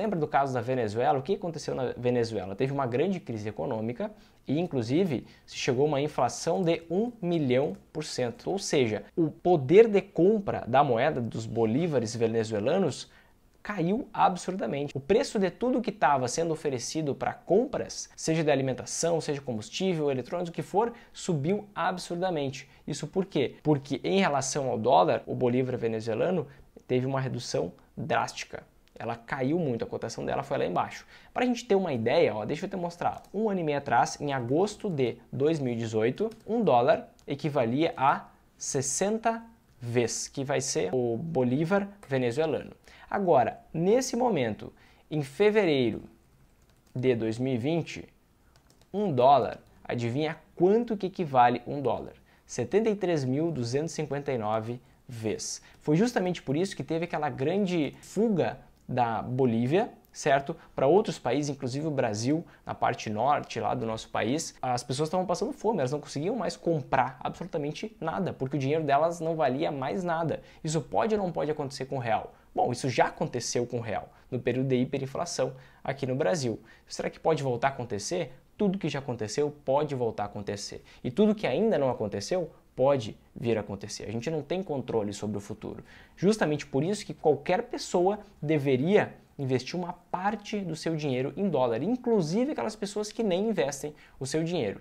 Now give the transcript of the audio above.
Lembra do caso da Venezuela? O que aconteceu na Venezuela? Teve uma grande crise econômica e, inclusive, se chegou a uma inflação de 1 milhão por cento. Ou seja, o poder de compra da moeda dos bolívares venezuelanos caiu absurdamente. O preço de tudo que estava sendo oferecido para compras, seja de alimentação, seja combustível, eletrônico, o que for, subiu absurdamente. Isso por quê? Porque em relação ao dólar, o bolívar venezuelano teve uma redução drástica. Ela caiu muito, a cotação dela foi lá embaixo. Para a gente ter uma ideia, ó, deixa eu te mostrar. Um ano e meio atrás, em agosto de 2018, um dólar equivalia a 60 vezes, que vai ser o Bolívar venezuelano. Agora, nesse momento, em fevereiro de 2020, um dólar, adivinha quanto que equivale um dólar? 73.259 vezes. Foi justamente por isso que teve aquela grande fuga da Bolívia, certo? Para outros países, inclusive o Brasil, na parte norte lá do nosso país, as pessoas estavam passando fome, elas não conseguiam mais comprar absolutamente nada, porque o dinheiro delas não valia mais nada. Isso pode ou não pode acontecer com o real? Bom, isso já aconteceu com o real, no período de hiperinflação aqui no Brasil. Será que pode voltar a acontecer? Tudo que já aconteceu pode voltar a acontecer. E tudo que ainda não aconteceu pode vir a acontecer. A gente não tem controle sobre o futuro. Justamente por isso que qualquer pessoa deveria investir uma parte do seu dinheiro em dólar, inclusive aquelas pessoas que nem investem o seu dinheiro.